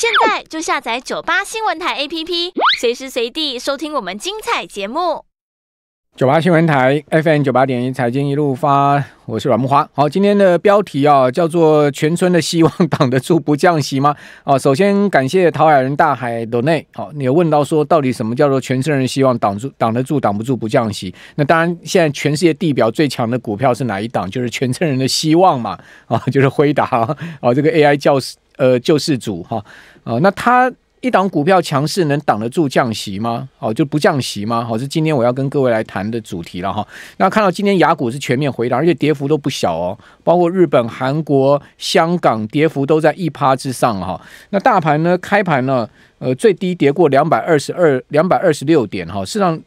现在就下载九八新闻台 APP，随时随地收听我们精彩节目。九八新闻台 FM 九八点一，财经一路发，我是阮木花。好，今天的标题啊，叫做“全村的希望挡得住不降息吗？” 哦，首先感谢陶海人大海的内。好，你有问到说，到底什么叫做全村人希望挡住挡得住挡不住不降息？那当然，现在全世界地表最强的股票是哪一档？就是全村人的希望嘛。啊，就是回答啊，这个 AI 教室。呃，救世主哈啊，那他一档股票强势能挡得住降息吗？哦，就不降息吗？好，是今天我要跟各位来谈的主题了哈。那看到今天雅股是全面回拉，而且跌幅都不小哦，包括日本、韩国、香港，跌幅都在一趴之上哈。那大盘呢？开盘呢？呃，最低跌过两百二十二、两百二十六点哈，市场。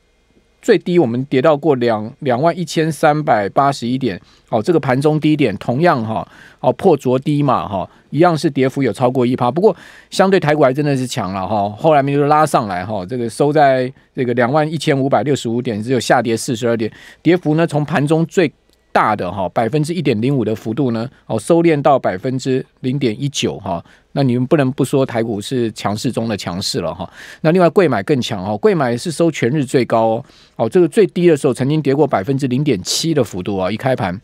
最低我们跌到过两两万一千三百八十一点，哦，这个盘中低点，同样哈，哦破昨低嘛哈，一样是跌幅有超过一趴，不过相对台股还真的是强了哈，后来就拉上来哈，这个收在这个两万一千五百六十五点，只有下跌四十二点，跌幅呢从盘中最。大的哈，百分之一点零五的幅度呢，哦，收敛到百分之零点一九哈。那你们不能不说台股是强势中的强势了哈。那另外贵买更强哦，贵买是收全日最高哦。哦，这个最低的时候曾经跌过百分之零点七的幅度啊，一开盘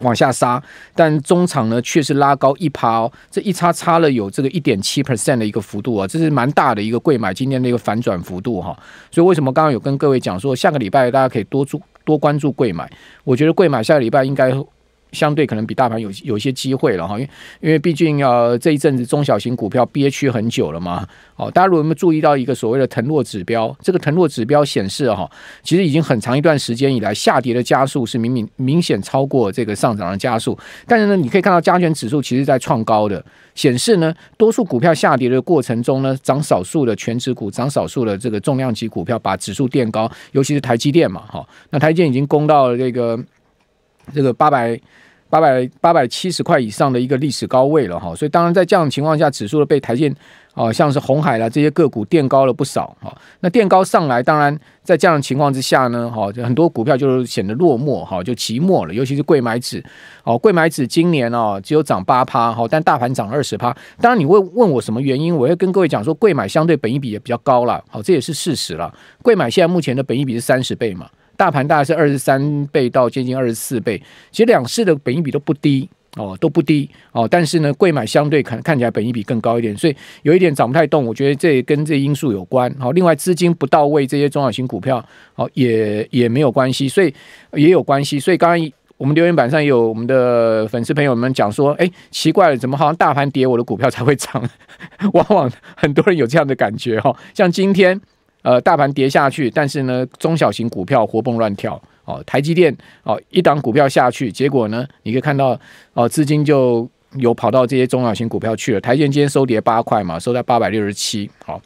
往下杀，但中场呢却是拉高一趴哦，这一差差了有这个一点七 percent 的一个幅度啊，这是蛮大的一个贵买今天的一个反转幅度哈。所以为什么刚刚有跟各位讲说，下个礼拜大家可以多注多关注贵买，我觉得贵买下个礼拜应该。相对可能比大盘有有一些机会了哈，因为因为毕竟呃这一阵子中小型股票憋屈很久了嘛，好，大家如有没有注意到一个所谓的腾落指标？这个腾落指标显示哈，其实已经很长一段时间以来下跌的加速是明明明显超过这个上涨的加速，但是呢，你可以看到加权指数其实在创高的，显示呢多数股票下跌的过程中呢涨少数的全指股涨少数的这个重量级股票把指数垫高，尤其是台积电嘛哈，那台积电已经攻到了这个。这个八百、八百、八百七十块以上的一个历史高位了哈，所以当然在这样情况下，指数的被台积、啊像是红海啦这些个股垫高了不少哈。那垫高上来，当然在这样情况之下呢，哈，很多股票就显得落寞哈，就寂寞了。尤其是贵买指，哦，贵买指今年哦只有涨八趴哈，但大盘涨二十趴。当然你会问我什么原因，我会跟各位讲说，贵买相对本益比也比较高了，好，这也是事实了。贵买现在目前的本益比是三十倍嘛。大盘大概是二十三倍到接近二十四倍，其实两市的本益比都不低哦，都不低哦。但是呢，贵买相对看看起来本益比更高一点，所以有一点涨不太动。我觉得这跟这因素有关。好，另外资金不到位，这些中小型股票好也也没有关系，所以也有关系。所以刚刚我们留言板上有我们的粉丝朋友们讲说，哎，奇怪了，怎么好像大盘跌，我的股票才会涨？往往很多人有这样的感觉哈，像今天。呃，大盘跌下去，但是呢，中小型股票活蹦乱跳。哦，台积电哦，一档股票下去，结果呢，你可以看到哦，资金就有跑到这些中小型股票去了。台积电今天收跌八块嘛，收在八百六十七。好，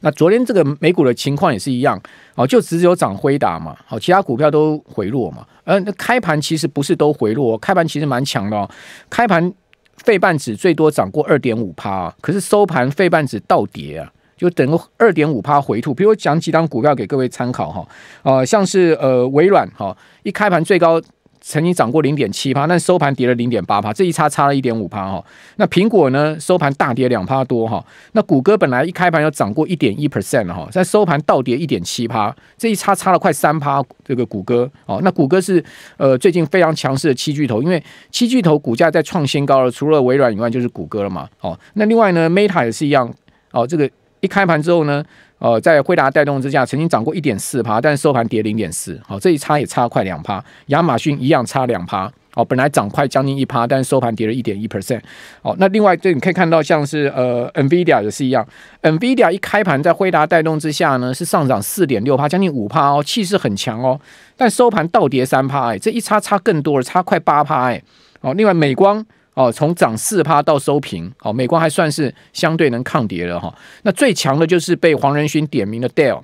那昨天这个美股的情况也是一样，哦，就只有涨辉达嘛，好，其他股票都回落嘛。嗯，那开盘其实不是都回落，开盘其实蛮强的哦。开盘费半指最多涨过二点五趴，可是收盘费半指倒跌啊。就等个二点五趴回吐，比如讲几张股票给各位参考哈，呃，像是呃微软哈，一开盘最高曾经涨过零点七趴，但收盘跌了零点八趴，这一差差了一点五趴哈。那苹果呢，收盘大跌两趴多哈。那谷歌本来一开盘要涨过一点一 percent 哈，在收盘倒跌一点七趴，这一差差了快三趴。这个谷歌哦，那谷歌是呃最近非常强势的七巨头，因为七巨头股价在创新高了，除了微软以外就是谷歌了嘛。哦，那另外呢，Meta 也是一样哦，这个。一开盘之后呢，呃，在辉达带动之下，曾经涨过一点四趴，但是收盘跌零点四，好，这一差也差快两趴。亚马逊一样差两趴，哦，本来涨快将近一趴，但是收盘跌了一点一 percent，好，那另外这你可以看到，像是呃，NVIDIA 也是一样，NVIDIA 一开盘在辉达带动之下呢，是上涨四点六趴，将近五趴哦，气势很强哦，但收盘倒跌三趴，哎，这一差差更多了，差快八趴，哎，哦，另外美光。哦，从涨四趴到收平，哦，美国还算是相对能抗跌了哈。那最强的就是被黄仁勋点名的 Dell。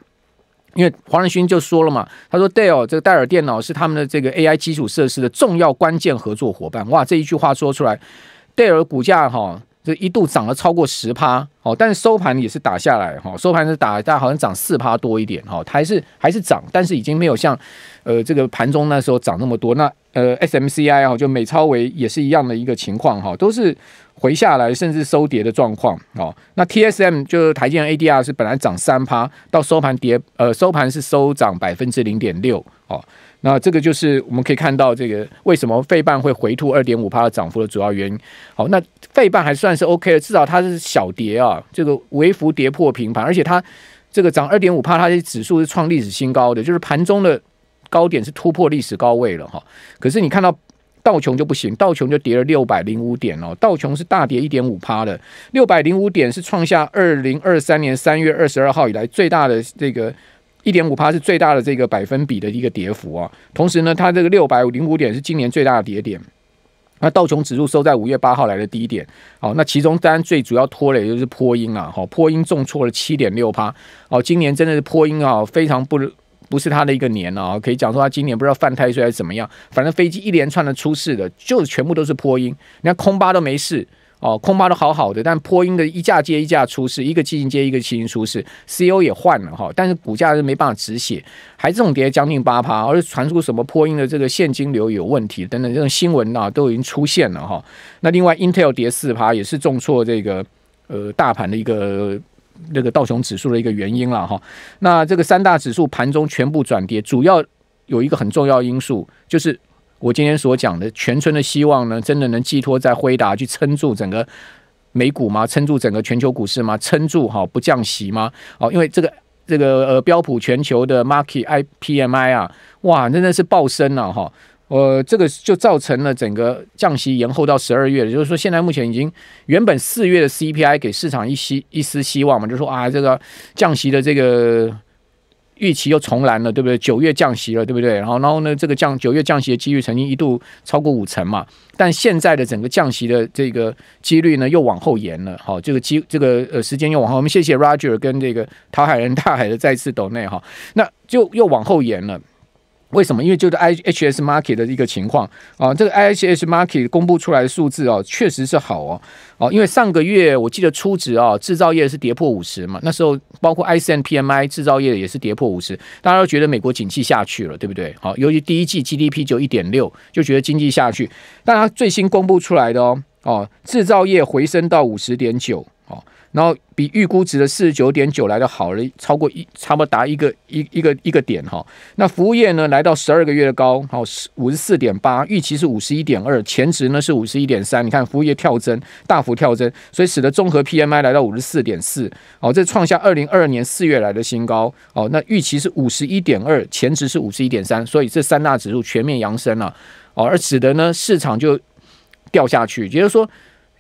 因为黄仁勋就说了嘛，他说 Dell 这个戴尔电脑是他们的这个 AI 基础设施的重要关键合作伙伴。哇，这一句话说出来，戴尔股价哈这一度涨了超过十趴，哦，但是收盘也是打下来哈，收盘是打，但好像涨四趴多一点哈，还是还是涨，但是已经没有像呃这个盘中那时候涨那么多那。呃，SMCI 啊，就美超微也是一样的一个情况哈，都是回下来，甚至收跌的状况哦。那 TSM 就是台积电 ADR 是本来涨三趴，到收盘跌，呃，收盘是收涨百分之零点六哦。那这个就是我们可以看到这个为什么费半会回吐二点五趴的涨幅的主要原因。好，那费半还算是 OK 的，至少它是小跌啊，这个微幅跌破平盘，而且它这个涨二点五趴，它的指数是创历史新高，的，就是盘中的。高点是突破历史高位了哈，可是你看到道琼就不行，道琼就跌了六百零五点哦，道琼是大跌一点五趴的，六百零五点是创下二零二三年三月二十二号以来最大的这个一点五趴是最大的这个百分比的一个跌幅啊，同时呢，它这个六百零五点是今年最大的跌点，那道琼指数收在五月八号来的低点，好，那其中当然最主要拖累就是波音啊，哈，波音重挫了七点六趴，哦，今年真的是波音啊，非常不。不是他的一个年啊，可以讲说他今年不知道犯太岁还是怎么样，反正飞机一连串的出事的，就全部都是波音。你看空巴都没事哦，空巴都好好的，但波音的一架接一架出事，一个机型接一个机型出事，CEO 也换了哈，但是股价是没办法止血，还这种跌将近八趴，而且传出什么波音的这个现金流有问题等等这种新闻啊，都已经出现了哈。那另外 Intel 跌四趴，也是重挫这个呃大盘的一个。那个道琼指数的一个原因了哈，那这个三大指数盘中全部转跌，主要有一个很重要因素，就是我今天所讲的，全村的希望呢，真的能寄托在辉达去撑住整个美股吗？撑住整个全球股市吗？撑住好不降息吗？哦，因为这个这个呃标普全球的 market ipmi 啊，哇，真的是暴升了哈。呃，这个就造成了整个降息延后到十二月了。就是说，现在目前已经原本四月的 CPI 给市场一希一丝希望嘛，就是说啊，这个降息的这个预期又重燃了，对不对？九月降息了，对不对？然后，然后呢，这个降九月降息的几率曾经一度超过五成嘛，但现在的整个降息的这个几率呢，又往后延了。好，这个机这个呃时间又往后。我们谢谢 Roger 跟这个陶海仁、大海的再次抖内哈，那就又往后延了。为什么？因为就是 IHS Market 的一个情况啊，这个 IHS Market 公布出来的数字哦，确实是好哦哦。因为上个月我记得初值啊，制造业是跌破五十嘛，那时候包括 i s N PMI 制造业也是跌破五十，大家都觉得美国景气下去了，对不对？好，由于第一季 GDP 就一点六，就觉得经济下去。但它最新公布出来的哦哦，制造业回升到五十点九。然后比预估值的四十九点九来的好，了超过一，差不多达一个一一个一个点哈。那服务业呢，来到十二个月的高，好是五十四点八，预期是五十一点二，前值呢是五十一点三。你看服务业跳增，大幅跳增，所以使得综合 PMI 来到五十四点四，哦，这创下二零二二年四月来的新高。哦，那预期是五十一点二，前值是五十一点三，所以这三大指数全面扬升了，哦，而使得呢市场就掉下去，也就是说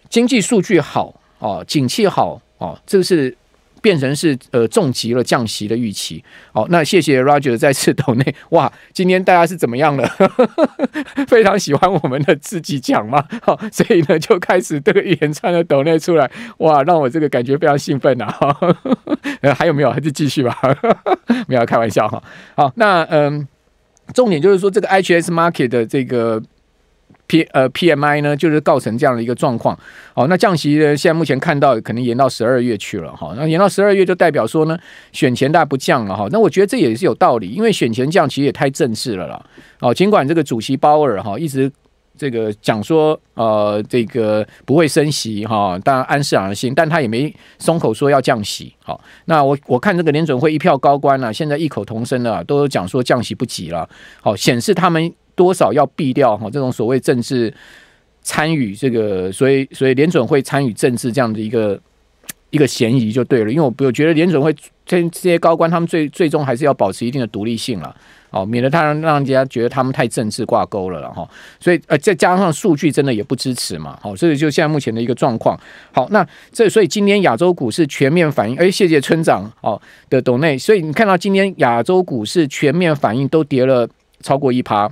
经济数据好，哦，景气好。哦，这个是变成是呃重击了降息的预期。好，那谢谢 Roger 再次抖内哇，今天大家是怎么样了？非常喜欢我们的自己讲嘛，好，所以呢就开始这个一连串的抖内出来哇，让我这个感觉非常兴奋呐。哈，呃，还有没有？还是继续吧，没有开玩笑哈。好，那嗯，重点就是说这个 H S Market 的这个。P 呃 P M I 呢，就是造成这样的一个状况。好，那降息呢，现在目前看到可能延到十二月去了哈。那延到十二月就代表说呢，选前大家不降了哈。那我觉得这也是有道理，因为选前降其实也太正式了啦。哦，尽管这个主席鲍尔哈一直这个讲说呃这个不会升息哈，当然暗示的心，但他也没松口说要降息。好，那我我看这个联准会一票高官呢，现在异口同声的都讲说降息不急了。好，显示他们。多少要避掉哈这种所谓政治参与这个，所以所以联准会参与政治这样的一个一个嫌疑就对了，因为我不我觉得联准会这这些高官他们最最终还是要保持一定的独立性了，哦，免得他让人家觉得他们太政治挂钩了了哈，所以呃再加上数据真的也不支持嘛，好，所以就现在目前的一个状况，好，那这所以今天亚洲股市全面反应，哎谢谢村长哦的董内，所以你看到今天亚洲股市全面反应都跌了超过一趴。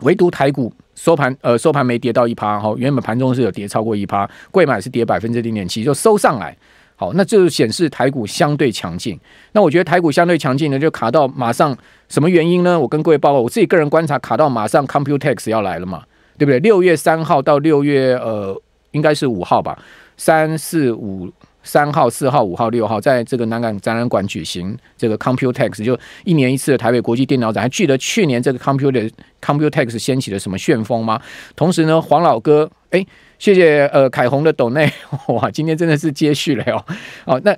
唯独台股收盘，呃，收盘没跌到一趴哈，原本盘中是有跌超过一趴，贵买是跌百分之零点七，就收上来，好，那就显示台股相对强劲。那我觉得台股相对强劲呢，就卡到马上，什么原因呢？我跟各位报告，我自己个人观察，卡到马上 Computex 要来了嘛，对不对？六月三号到六月呃，应该是五号吧，三四五。三号、四号、五号、六号，在这个南港展览馆举行这个 Computex，就一年一次的台北国际电脑展。还记得去年这个 Computex Computex 掀起了什么旋风吗？同时呢，黄老哥，哎，谢谢呃凯宏的抖内，哇，今天真的是接续了哟。哦，那。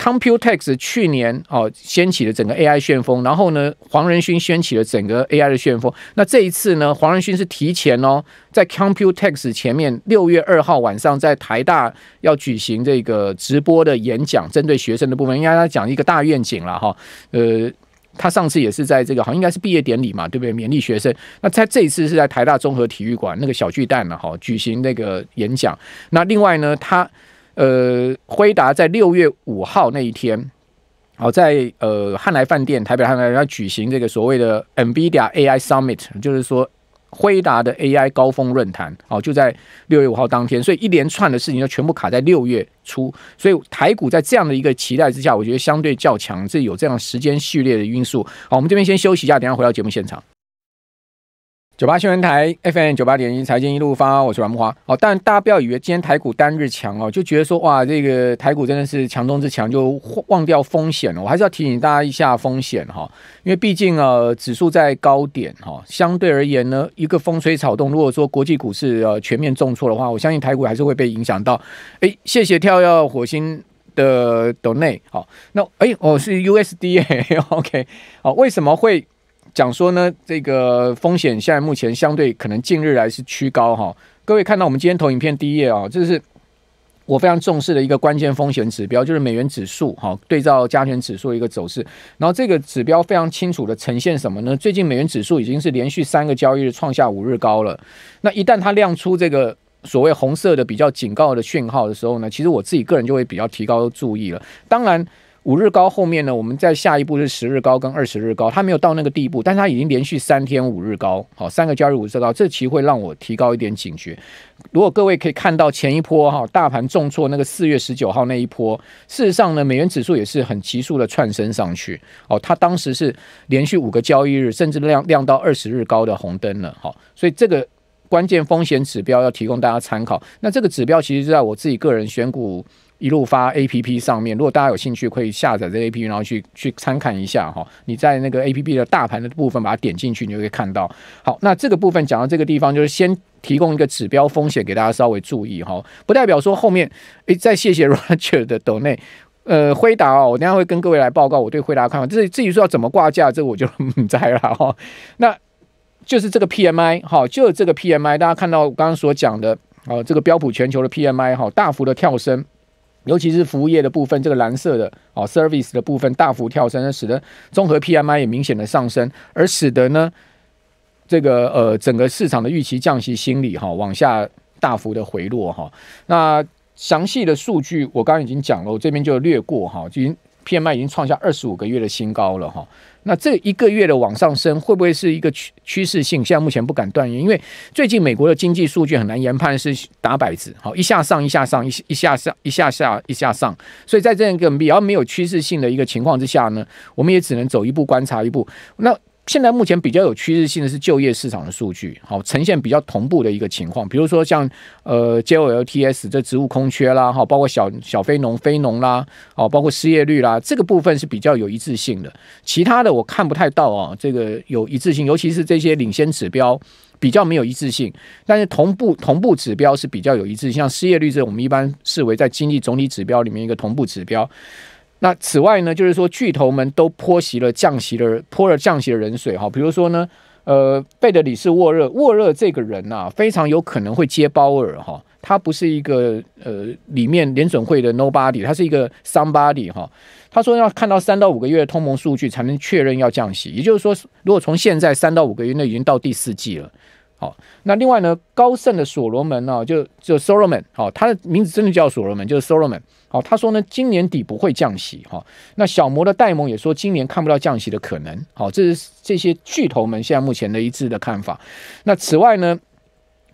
Computex 去年哦掀起了整个 AI 旋风，然后呢，黄仁勋掀起了整个 AI 的旋风。那这一次呢，黄仁勋是提前哦，在 Computex 前面六月二号晚上在台大要举行这个直播的演讲，针对学生的部分，应该讲一个大愿景了哈。呃，他上次也是在这个好，像应该是毕业典礼嘛，对不对？勉励学生。那他这一次是在台大综合体育馆那个小巨蛋了哈，举行那个演讲。那另外呢，他。呃，辉达在六月五号那一天，好，在呃汉来饭店台北汉来要举行这个所谓的 NVIDIA AI Summit，就是说辉达的 AI 高峰论坛，好，就在六月五号当天，所以一连串的事情就全部卡在六月初，所以台股在这样的一个期待之下，我觉得相对较强，这有这样时间序列的因素。好，我们这边先休息一下，等下回到节目现场。九八新闻台 FM 九八点一财经一路发，我是王木华。好，但大家不要以为今天台股单日强哦，就觉得说哇，这个台股真的是强中之强，就忘掉风险了。我还是要提醒大家一下风险哈，因为毕竟呃，指数在高点哈，相对而言呢，一个风吹草动，如果说国际股市呃全面重挫的话，我相信台股还是会被影响到。哎，谢谢跳跃火星的 d 内好，那哎，我是 USD。a o k 好，为什么会？讲说呢，这个风险现在目前相对可能近日来是趋高哈。各位看到我们今天投影片第一页啊，这是我非常重视的一个关键风险指标，就是美元指数哈，对照加权指数一个走势。然后这个指标非常清楚的呈现什么呢？最近美元指数已经是连续三个交易日创下五日高了。那一旦它亮出这个所谓红色的比较警告的讯号的时候呢，其实我自己个人就会比较提高注意了。当然。五日高后面呢？我们在下一步是十日高跟二十日高，它没有到那个地步，但它已经连续三天五日高，好三个交易五日高，这其实会让我提高一点警觉。如果各位可以看到前一波哈，大盘重挫那个四月十九号那一波，事实上呢，美元指数也是很急速的窜升上去，哦，它当时是连续五个交易日甚至亮亮到二十日高的红灯了，好，所以这个关键风险指标要提供大家参考。那这个指标其实是在我自己个人选股。一路发 A P P 上面，如果大家有兴趣，可以下载这 A P P，然后去去参看一下哈。你在那个 A P P 的大盘的部分，把它点进去，你就会看到。好，那这个部分讲到这个地方，就是先提供一个指标风险给大家稍微注意哈，不代表说后面诶，再谢谢 Rocher 的 t 内呃回答哦，我等下会跟各位来报告我对回答看法。自至于说要怎么挂架，这个我就不在了哈。那就是这个 P M I 哈，就这个 P M I，大家看到我刚刚所讲的呃这个标普全球的 P M I 哈，大幅的跳升。尤其是服务业的部分，这个蓝色的啊，service 的部分大幅跳升，使得综合 PMI 也明显的上升，而使得呢，这个呃整个市场的预期降息心理哈往下大幅的回落哈。那详细的数据我刚刚已经讲了，我这边就略过哈，已经。P.M. i 已经创下二十五个月的新高了哈，那这一个月的往上升会不会是一个趋趋势性？现在目前不敢断言，因为最近美国的经济数据很难研判是打摆子，好一下上一下上一一下上一下下一下上，所以在这样一个比较没有趋势性的一个情况之下呢，我们也只能走一步观察一步。那现在目前比较有趋势性的是就业市场的数据，好呈现比较同步的一个情况。比如说像呃 JOLTS 这职务空缺啦，哈，包括小小非农非农啦，哦，包括失业率啦，这个部分是比较有一致性的。其他的我看不太到啊，这个有一致性，尤其是这些领先指标比较没有一致性。但是同步同步指标是比较有一致，像失业率这我们一般视为在经济总体指标里面一个同步指标。那此外呢，就是说巨头们都泼袭了降息的泼了降息的人水哈，比如说呢，呃，贝德里是沃热沃热这个人呐，非常有可能会接鲍尔哈，他不是一个呃里面联准会的 nobody，他是一个 somebody 哈，他说要看到三到五个月的通膨数据才能确认要降息，也就是说，如果从现在三到五个月内已经到第四季了。好，那另外呢，高盛的所罗门呢，就就 s o l o m o n 好，他的名字真的叫所罗门，就是 s o l o m o n 好，他说呢，今年底不会降息哈。那小摩的戴蒙也说，今年看不到降息的可能。好，这是这些巨头们现在目前的一致的看法。那此外呢，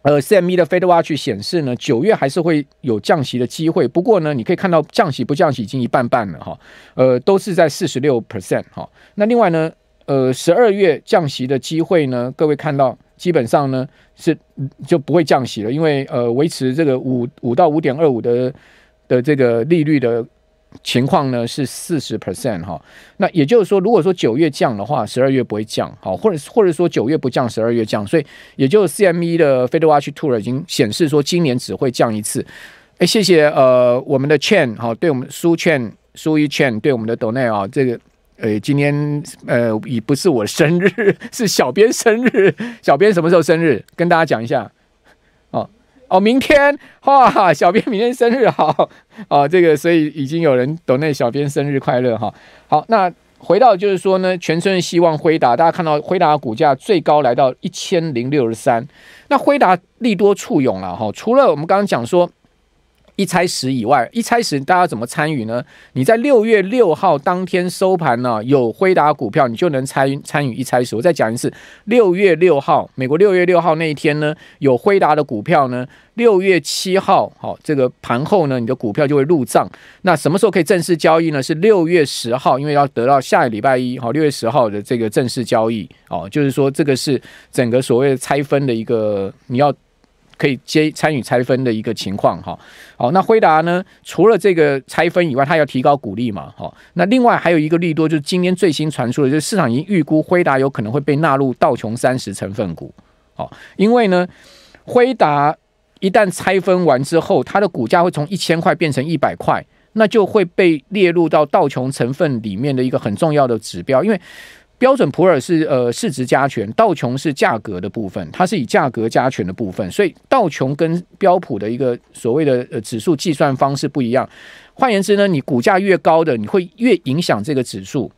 呃，CME 的 Fed Watch 显示呢，九月还是会有降息的机会，不过呢，你可以看到降息不降息已经一半半了哈。呃，都是在四十六 percent 哈。那另外呢，呃，十二月降息的机会呢，各位看到。基本上呢是就不会降息了，因为呃维持这个五五到五点二五的的这个利率的情况呢是四十 percent 哈。那也就是说，如果说九月降的话，十二月不会降，好，或者或者说九月不降，十二月降，所以也就 CME 的 Fed Watch t o o 已经显示说今年只会降一次。哎，谢谢呃我们的 Chen 好，对我们苏 Chen 苏一 Chen 对我们的 d o n n e 啊这个。呃，今天呃已不是我生日，是小编生日。小编什么时候生日？跟大家讲一下。哦哦，明天哇，小编明天生日好哦，这个所以已经有人懂那小编生日快乐哈。好，那回到就是说呢，全村希望辉达，大家看到辉达股价最高来到一千零六十三，那辉达利多处勇了哈。除了我们刚刚讲说。一拆十以外，一拆十大家怎么参与呢？你在六月六号当天收盘呢，有辉达股票，你就能参参与一拆十。我再讲一次，六月六号，美国六月六号那一天呢，有辉达的股票呢，六月七号，好，这个盘后呢，你的股票就会入账。那什么时候可以正式交易呢？是六月十号，因为要得到下个礼拜一，好六月十号的这个正式交易，哦，就是说这个是整个所谓拆分的一个你要。可以接参与拆分的一个情况哈，好，那辉达呢？除了这个拆分以外，它要提高股利嘛，哈，那另外还有一个利多，就是今天最新传出的，就是市场已经预估辉达有可能会被纳入道琼三十成分股，哦，因为呢，辉达一旦拆分完之后，它的股价会从一千块变成一百块，那就会被列入到道琼成分里面的一个很重要的指标，因为。标准普尔是呃市值加权，道琼是价格的部分，它是以价格加权的部分，所以道琼跟标普的一个所谓的呃指数计算方式不一样。换言之呢，你股价越高的，你会越影响这个指数。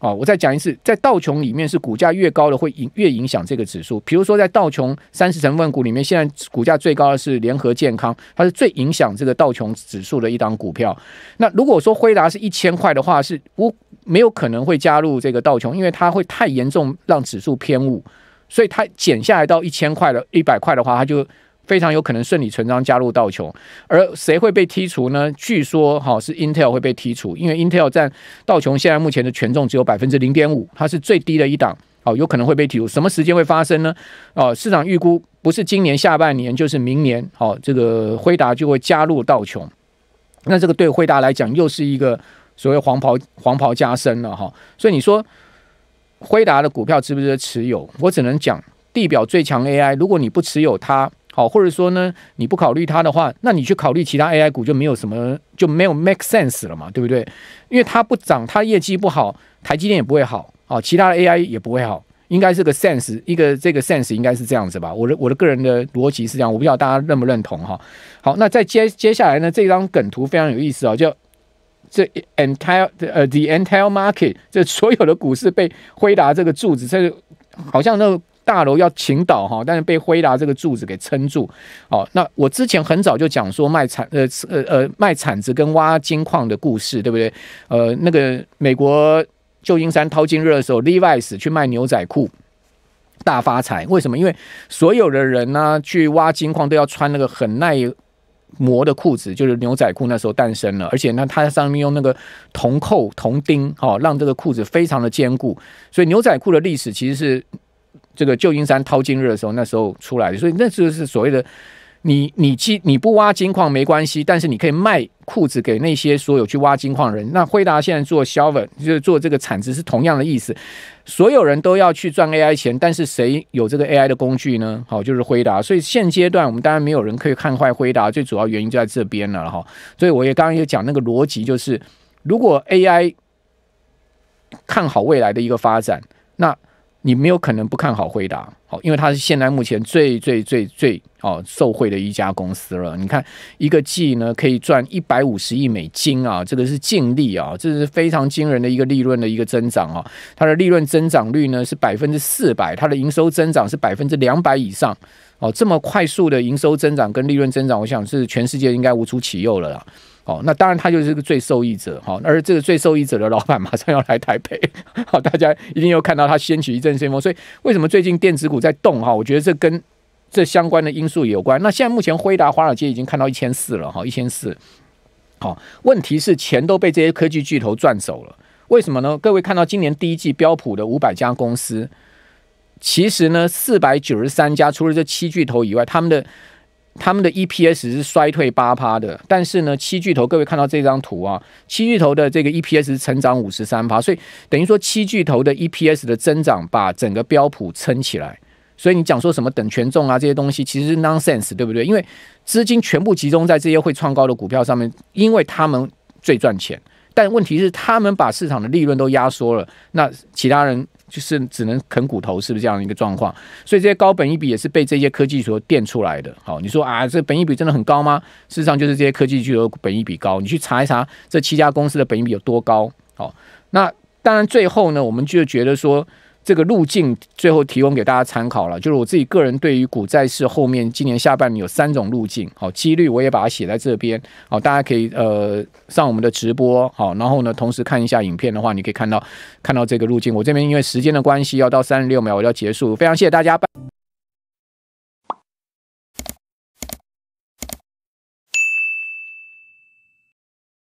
哦，我再讲一次，在道琼里面是股价越高的会影越影响这个指数。比如说在道琼三十成分股里面，现在股价最高的是联合健康，它是最影响这个道琼指数的一档股票。那如果说辉达是一千块的话，是五。没有可能会加入这个道琼，因为它会太严重让指数偏误，所以它减下来到一千块的、一百块的话，它就非常有可能顺理成章加入道琼。而谁会被剔除呢？据说哈是 Intel 会被剔除，因为 Intel 占道琼现在目前的权重只有百分之零点五，它是最低的一档，哦，有可能会被剔除。什么时间会发生呢？哦，市场预估不是今年下半年，就是明年哦。这个辉达就会加入道琼，那这个对辉达来讲又是一个。所谓黄袍黄袍加身了哈，所以你说辉达的股票值不值得持有？我只能讲地表最强 AI，如果你不持有它，好，或者说呢你不考虑它的话，那你去考虑其他 AI 股就没有什么，就没有 make sense 了嘛，对不对？因为它不涨，它业绩不好，台积电也不会好，哦，其他的 AI 也不会好，应该是个 sense，一个这个 sense 应该是这样子吧？我的我的个人的逻辑是这样，我不知道大家认不认同哈。好，那在接接下来呢，这张梗图非常有意思哦，就。这 entire 呃 the entire market，这所有的股市被辉达这个柱子，这好像那个大楼要倾倒哈，但是被辉达这个柱子给撑住。哦，那我之前很早就讲说卖铲呃呃呃卖铲子跟挖金矿的故事，对不对？呃，那个美国旧金山淘金热的时候，Levis 去卖牛仔裤大发财，为什么？因为所有的人呢去挖金矿都要穿那个很耐。磨的裤子就是牛仔裤，那时候诞生了，而且呢，它上面用那个铜扣、铜钉，哈，让这个裤子非常的坚固。所以牛仔裤的历史其实是这个旧金山淘金热的时候那时候出来的，所以那就是所谓的你你既你不挖金矿没关系，但是你可以卖裤子给那些所有去挖金矿人。那辉达现在做 s h o v e n 就是做这个铲子，是同样的意思。所有人都要去赚 AI 钱，但是谁有这个 AI 的工具呢？好，就是辉达。所以现阶段我们当然没有人可以看坏辉达，最主要原因就在这边了哈。所以我也刚刚也讲那个逻辑，就是如果 AI 看好未来的一个发展，那。你没有可能不看好惠达，好，因为它是现在目前最最最最哦受惠的一家公司了。你看一个季呢，可以赚一百五十亿美金啊，这个是净利啊，这是非常惊人的一个利润的一个增长啊。它的利润增长率呢是百分之四百，它的营收增长是百分之两百以上哦。这么快速的营收增长跟利润增长，我想是全世界应该无出其右了。哦，那当然他就是个最受益者，哈，而这个最受益者的老板马上要来台北，好，大家一定又看到他掀起一阵旋风。所以为什么最近电子股在动，哈？我觉得这跟这相关的因素有关。那现在目前辉达华尔街已经看到一千四了，哈，一千四。好，问题是钱都被这些科技巨头赚走了，为什么呢？各位看到今年第一季标普的五百家公司，其实呢四百九十三家除了这七巨头以外，他们的。他们的 EPS 是衰退八趴的，但是呢，七巨头各位看到这张图啊，七巨头的这个 EPS 是成长五十三趴，所以等于说七巨头的 EPS 的增长把整个标普撑起来，所以你讲说什么等权重啊这些东西其实是 nonsense，对不对？因为资金全部集中在这些会创高的股票上面，因为他们最赚钱，但问题是他们把市场的利润都压缩了，那其他人。就是只能啃骨头，是不是这样一个状况？所以这些高本益比也是被这些科技所垫出来的。好，你说啊，这本益比真的很高吗？事实上就是这些科技巨头本益比高。你去查一查这七家公司的本益比有多高。好，那当然最后呢，我们就觉得说。这个路径最后提供给大家参考了，就是我自己个人对于股债市后面今年下半年有三种路径，好，几率我也把它写在这边，好，大家可以呃上我们的直播，好，然后呢同时看一下影片的话，你可以看到看到这个路径。我这边因为时间的关系，要到三十六秒我要结束，非常谢谢大家。